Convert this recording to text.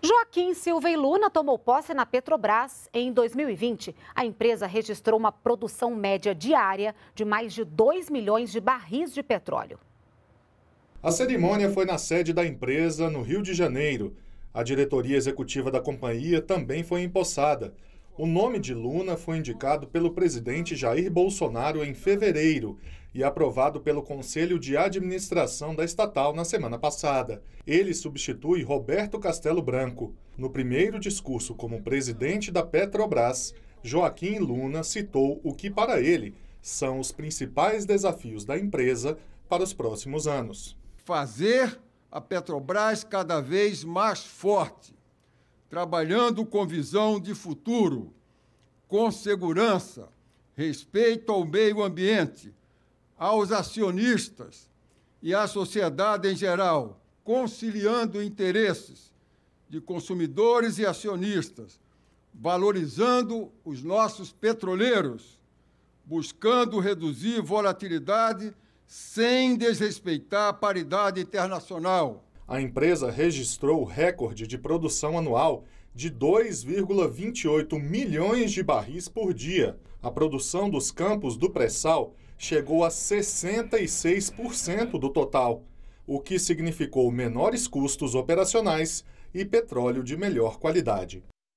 Joaquim Silva e Luna tomou posse na Petrobras em 2020. A empresa registrou uma produção média diária de mais de 2 milhões de barris de petróleo. A cerimônia foi na sede da empresa, no Rio de Janeiro. A diretoria executiva da companhia também foi empossada. O nome de Luna foi indicado pelo presidente Jair Bolsonaro em fevereiro e aprovado pelo Conselho de Administração da estatal na semana passada. Ele substitui Roberto Castelo Branco. No primeiro discurso como presidente da Petrobras, Joaquim Luna citou o que, para ele, são os principais desafios da empresa para os próximos anos. Fazer a Petrobras cada vez mais forte, trabalhando com visão de futuro, com segurança, respeito ao meio ambiente, aos acionistas e à sociedade em geral, conciliando interesses de consumidores e acionistas, valorizando os nossos petroleiros, buscando reduzir volatilidade sem desrespeitar a paridade internacional. A empresa registrou o recorde de produção anual de 2,28 milhões de barris por dia. A produção dos campos do pré-sal chegou a 66% do total, o que significou menores custos operacionais e petróleo de melhor qualidade.